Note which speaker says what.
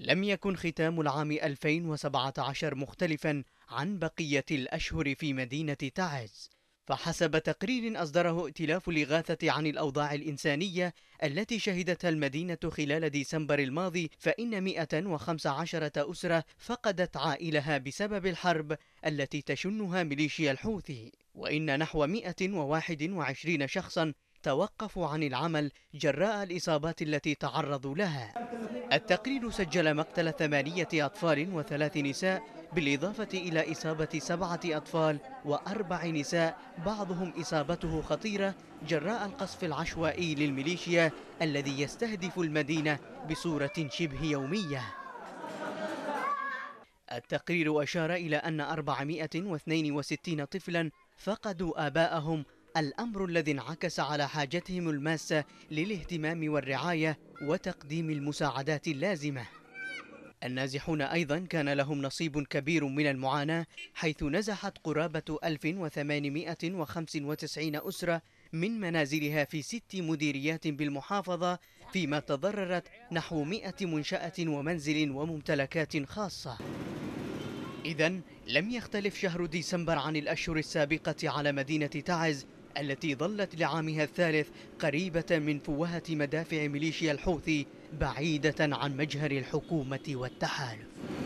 Speaker 1: لم يكن ختام العام 2017 مختلفا عن بقية الأشهر في مدينة تعز فحسب تقرير أصدره ائتلاف الإغاثة عن الأوضاع الإنسانية التي شهدتها المدينة خلال ديسمبر الماضي فإن 115 أسرة فقدت عائلها بسبب الحرب التي تشنها ميليشيا الحوثي وإن نحو 121 شخصا توقفوا عن العمل جراء الإصابات التي تعرضوا لها التقرير سجل مقتل ثمانية أطفال وثلاث نساء بالإضافة إلى إصابة سبعة أطفال وأربع نساء بعضهم إصابته خطيرة جراء القصف العشوائي للميليشيا الذي يستهدف المدينة بصورة شبه يومية التقرير أشار إلى أن 462 طفلا فقدوا آباءهم الأمر الذي انعكس على حاجتهم الماسة للاهتمام والرعاية وتقديم المساعدات اللازمة النازحون أيضا كان لهم نصيب كبير من المعاناة حيث نزحت قرابة 1895 أسرة من منازلها في ست مديريات بالمحافظة فيما تضررت نحو 100 منشأة ومنزل وممتلكات خاصة إذا لم يختلف شهر ديسمبر عن الأشهر السابقة على مدينة تعز التي ظلت لعامها الثالث قريبة من فوهة مدافع ميليشيا الحوثي بعيدة عن مجهر الحكومة والتحالف